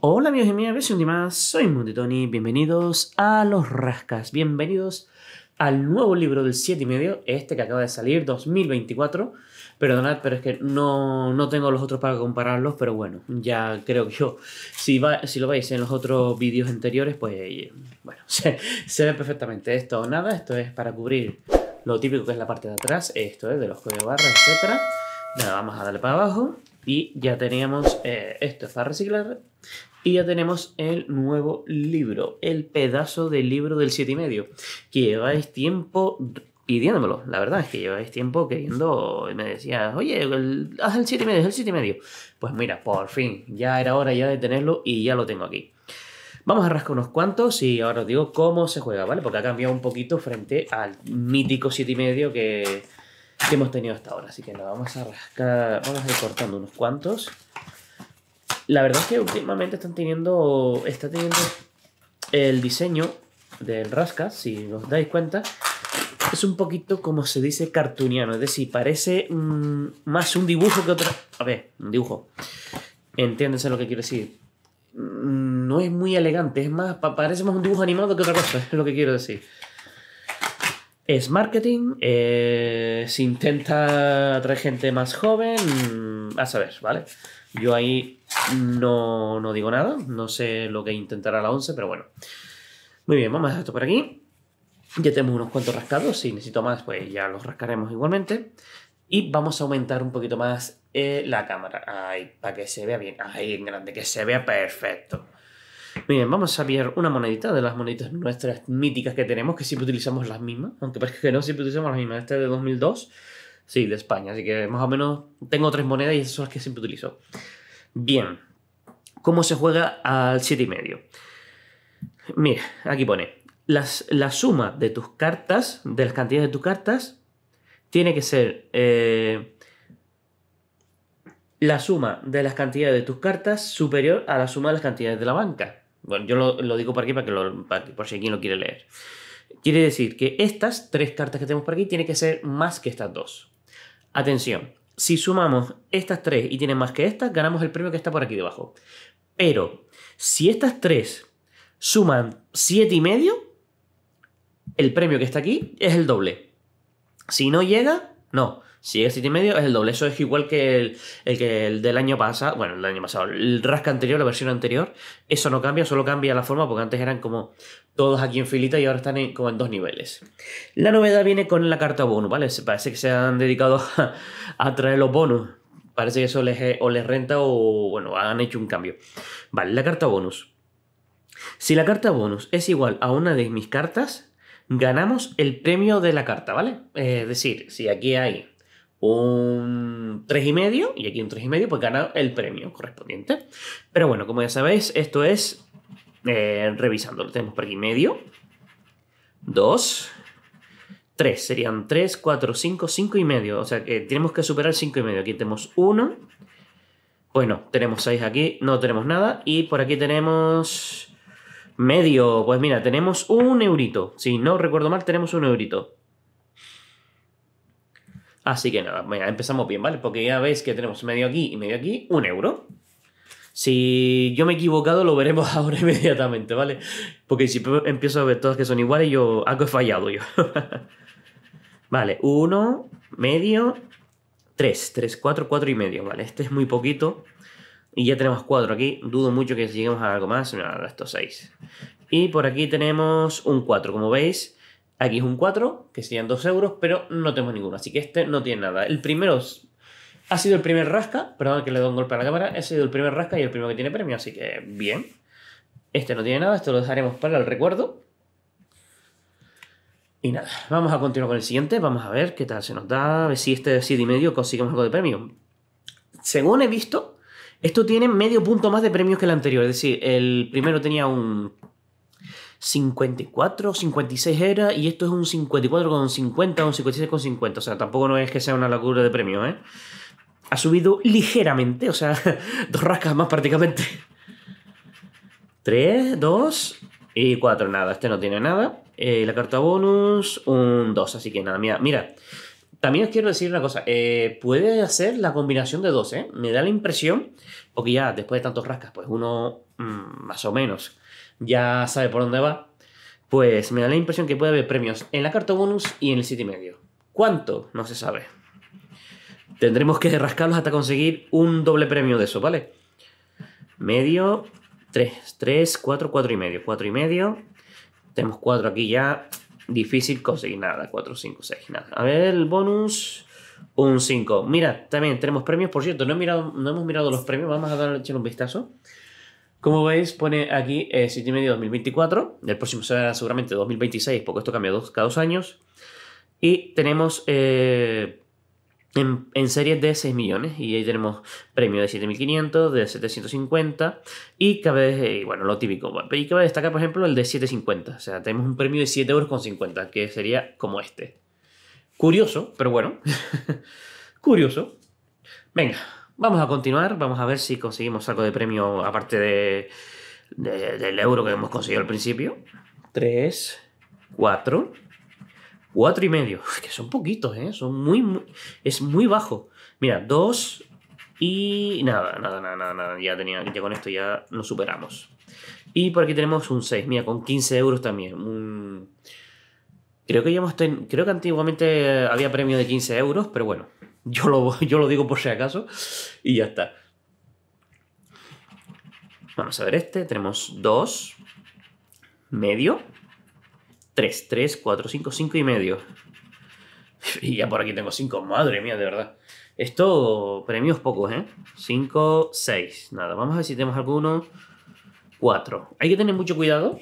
Hola amigos y amigas, un día soy Munditoni, bienvenidos a Los Rascas, bienvenidos al nuevo libro del 7 y medio, este que acaba de salir, 2024. Perdonad, pero es que no, tengo los otros para compararlos, pero bueno, ya creo que yo, si, si lo veis en los otros vídeos anteriores, pues eh, bueno, se, ve perfectamente esto nada, esto es para cubrir lo típico que es la parte de atrás, esto es de los códigos barra, etc. Nada, vamos a darle para abajo y ya teníamos eh, esto para reciclar. Y ya tenemos el nuevo libro, el pedazo del libro del 7 y medio, que lleváis tiempo pidiéndomelo. La verdad es que lleváis tiempo queriendo y me decías, oye, haz el 7 y medio, haz el 7 y medio. Pues mira, por fin, ya era hora ya de tenerlo y ya lo tengo aquí. Vamos a rascar unos cuantos y ahora os digo cómo se juega, ¿vale? Porque ha cambiado un poquito frente al mítico 7 y medio que que hemos tenido hasta ahora. Así que nada, vamos a rascar, vamos a ir cortando unos cuantos. La verdad es que últimamente están teniendo, está teniendo el diseño del rasca, si os dais cuenta, es un poquito como se dice cartuniano, es decir, parece mm, más un dibujo que otra... A ver, un dibujo. Entiéndense lo que quiero decir. Mm, no es muy elegante, es más, parece más un dibujo animado que otra cosa, es lo que quiero decir es marketing, eh, se intenta atraer gente más joven, a saber, ¿vale? Yo ahí no, no, digo nada, no sé lo que intentará la 11, pero bueno. Muy bien, vamos a dejar esto por aquí. Ya tenemos unos cuantos rascados, si necesito más, pues ya los rascaremos igualmente. Y vamos a aumentar un poquito más eh, la cámara. Ahí, para que se vea bien. Ahí en grande, que se vea perfecto. Miren, vamos a pillar una monedita de las moneditas nuestras míticas que tenemos, que siempre utilizamos las mismas, aunque parece que no siempre utilizamos las mismas. Esta es de 2002, sí, de España, así que más o menos tengo tres monedas y esas son las que siempre utilizo. Bien, ¿cómo se juega al 7,5? Mira, aquí pone, la suma de tus cartas, de las cantidades de tus cartas, tiene que ser eh, la suma de las cantidades de tus cartas superior a la suma de las cantidades de la banca. Bueno, yo lo, digo por aquí para que por si alguien lo quiere leer. Quiere decir que estas tres cartas que tenemos por aquí tienen que ser más que estas dos. Atención, si sumamos estas tres y tienen más que estas, ganamos el premio que está por aquí debajo. Pero si estas tres suman siete y medio, el premio que está aquí es el doble. Si no llega, no. Si es medio, es el doble. Eso es igual que el, que el del año pasado. Bueno, el año pasado. El rasca anterior, la versión anterior. Eso no cambia, solo cambia la forma porque antes eran como todos aquí en filita y ahora están como en dos niveles. La novedad viene con la carta bonus, ¿vale? Parece que se han dedicado a, traer los bonus. Parece que eso les, eh, o les renta o, bueno, han hecho un cambio. Vale, la carta bonus. Si la carta bonus es igual a una de mis cartas, ganamos el premio de la carta, ¿vale? Es decir, si aquí hay un 3,5 y aquí un 3,5 pues gana el premio correspondiente. Pero bueno, como ya sabéis, esto es eh, revisando. tenemos por aquí medio, 2, 3. Serían 3, 4, 5, 5 y medio. O sea que tenemos que superar 5 y medio. Aquí tenemos 1. Pues no, tenemos 6 aquí, no tenemos nada. Y por aquí tenemos medio. Pues mira, tenemos un eurito. Si no recuerdo mal, tenemos un eurito. Así que nada, empezamos bien, ¿vale? Porque ya veis que tenemos medio aquí y medio aquí, un euro. Si yo me he equivocado, lo veremos ahora inmediatamente, ¿vale? Porque si empiezo a ver todas que son iguales, yo algo he fallado yo. vale, uno, medio, tres, tres, cuatro, cuatro y medio, ¿vale? Este es muy poquito. Y ya tenemos cuatro aquí. Dudo mucho que lleguemos a algo más. Nada, estos seis. Y por aquí tenemos un 4, como veis. Aquí es un 4, que serían 2 euros, pero no tenemos ninguno, así que este no tiene nada. El primero ha sido el primer rasca, perdón que le doy un golpe a la cámara, ha sido el primer rasca y el primero que tiene premio, así que bien. Este no tiene nada, esto lo dejaremos para el recuerdo. Y nada, vamos a continuar con el siguiente, vamos a ver qué tal se nos da, a ver si este de y medio más algo de premio. Según he visto, esto tiene medio punto más de premios que el anterior, es decir, el primero tenía un 54, 56 era, y esto es un 54,50 o un 56,50. O sea, tampoco no es que sea una locura de premio, ¿eh? Ha subido ligeramente, o sea, dos rascas más prácticamente. 3, 2 y 4, nada, este no tiene nada. Eh, la carta bonus, un 2, así que nada, mira, mira. También os quiero decir una cosa, eh, puede hacer la combinación de dos, ¿eh? Me da la impresión, porque ya después de tantos rascas, pues uno mm, más o menos ya sabe por dónde va, pues me da la impresión que puede haber premios en la carta bonus y en el sitio medio. ¿Cuánto? No se sabe. Tendremos que rascarlos hasta conseguir un doble premio de eso, ¿vale? Medio, 3, 3, 4, 4 y medio, 4 y medio. Tenemos 4 aquí ya. Difícil conseguir nada, 4, 5, 6, nada. A ver, el bonus, un 5. Mira, también tenemos premios, por cierto, no, hemos mirado los premios, vamos a darle un vistazo. Como veis, pone aquí eh, de 2024. El próximo será seguramente 2026, porque esto cambia dos, cada dos años. Y tenemos eh, en, serie series de 6 millones. Y ahí tenemos premio de 7.500, de 750. Y cabe, vez, bueno, lo típico. Y a destacar, por ejemplo, el de 750. O sea, tenemos un premio de 7,50 euros que sería como este. Curioso, pero bueno. Curioso. Venga, Vamos a continuar, vamos a ver si conseguimos algo de premio aparte de, del euro que hemos conseguido al principio. Tres, cuatro, cuatro y medio. que son poquitos, ¿eh? Son muy, es muy bajo. Mira, dos y nada, nada, nada, nada, Ya, tenía, ya con esto ya nos superamos. Y por aquí tenemos un 6, mira, con 15 euros también. Creo que ya hemos creo que antiguamente había premio de 15 euros, pero bueno. Yo lo, yo lo digo por si acaso y ya está. Vamos a ver este. Tenemos 2, medio, 3, 3, 4, 5, 5 y medio. Y ya por aquí tengo 5. Madre mía, de verdad. Esto, premios pocos, ¿eh? 5, 6. Nada, vamos a ver si tenemos alguno. 4. Hay que tener mucho cuidado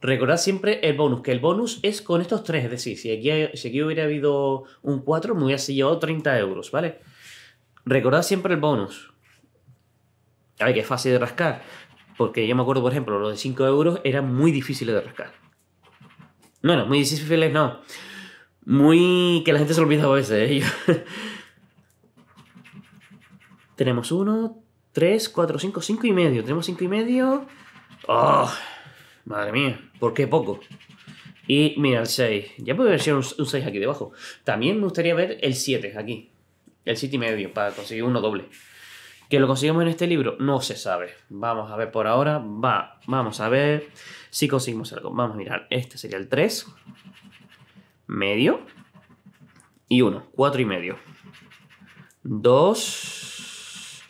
Recordad siempre el bonus, que el bonus es con estos tres, es decir, si aquí, hubiera habido un 4, me hubiese llevado 30 euros, ¿vale? Recordad siempre el bonus. A ver, que es fácil de rascar, porque yo me acuerdo, por ejemplo, los de 5 euros eran muy difíciles de rascar. Bueno, muy difíciles no. Muy... que la gente se olvida a veces de ¿eh? ellos. Tenemos 1, 3, cuatro, cinco, cinco y medio. Tenemos cinco y medio... ¡Oh! Madre mía, ¿por qué poco? Y mira, el 6. Ya puede haber sido un, 6 aquí debajo. También me gustaría ver el 7 aquí. El 7 y medio, para conseguir uno doble. ¿Que lo consigamos en este libro? No se sabe. Vamos a ver por ahora. Va, vamos a ver si conseguimos algo. Vamos a mirar. Este sería el 3. Medio. Y 1. 4 y medio. 2.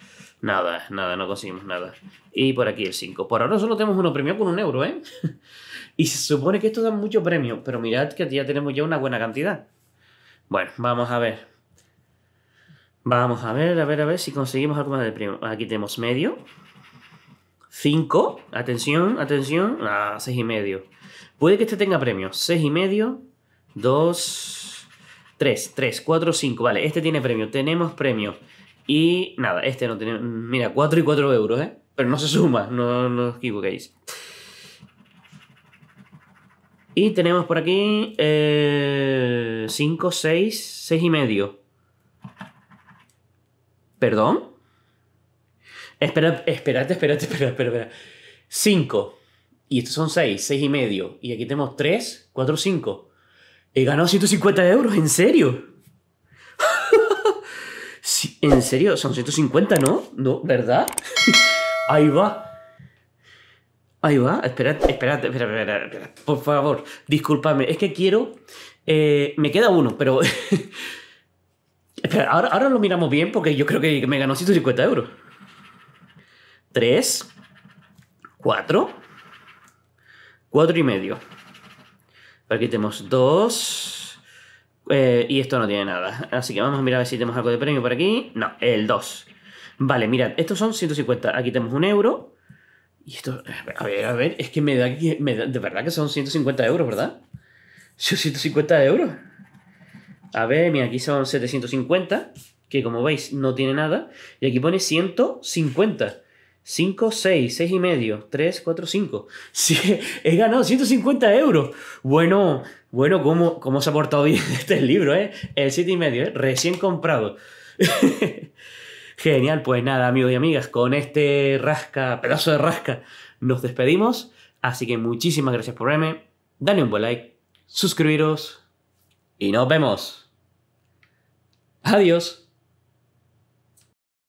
Nada, nada, no conseguimos nada y por aquí el 5. Por ahora solo tenemos uno premio con un euro, ¿eh? y se supone que esto da mucho premio, pero mirad que ya tenemos ya una buena cantidad. Bueno, vamos a ver. Vamos a ver, a ver, a ver si conseguimos algo de premio. Aquí tenemos medio. 5. Atención, atención. Ah, 6 y medio. Puede que este tenga premio. 6 y medio. 2. 3, 3, 4, 5. Vale, este tiene premio. Tenemos premio. Y nada, este no tiene. Mira, 4 y 4 euros, ¿eh? Pero no se suma, no, no os equivoquéis. Y tenemos por aquí 5, 6, 6 y medio. ¿Perdón? Espera, espérate, espérate, espera, espera, 5. Y estos son 6, 6 y medio. Y aquí tenemos 3, 4, 5. He ganado 150 euros, ¿en serio? ¿En serio? Son 150, ¿no? ¿No? ¿Verdad? Ahí va. Ahí va. Esperad, esperad, esperad, espera. Por favor, discúlpame. Es que quiero. Eh, me queda uno, pero. Espera, ahora, lo miramos bien porque yo creo que me ganó 150 euros. 3, 4, 4 y medio. Aquí tenemos dos, eh, y esto no tiene nada. Así que vamos a mirar a ver si tenemos algo de premio por aquí. No, el 2. Vale, mirad, estos son 150. Aquí tenemos un euro. Y esto, a ver, a ver, es que me da, me de verdad que son 150 euros, ¿verdad? Son 150 euros. A ver, mira, aquí son 750, que como veis no tiene nada. Y aquí pone 150. 5, 6, 6 y medio, 3, 4, 5. Sí, he ganado 150 euros. Bueno, bueno, como se ha portado bien este libro, eh? El 7 y medio, ¿eh? Recién comprado. Genial, pues nada, amigos y amigas, con este rasca, pedazo de rasca, nos despedimos. Así que muchísimas gracias por verme. Dale un buen like, suscribiros y nos vemos. Adiós.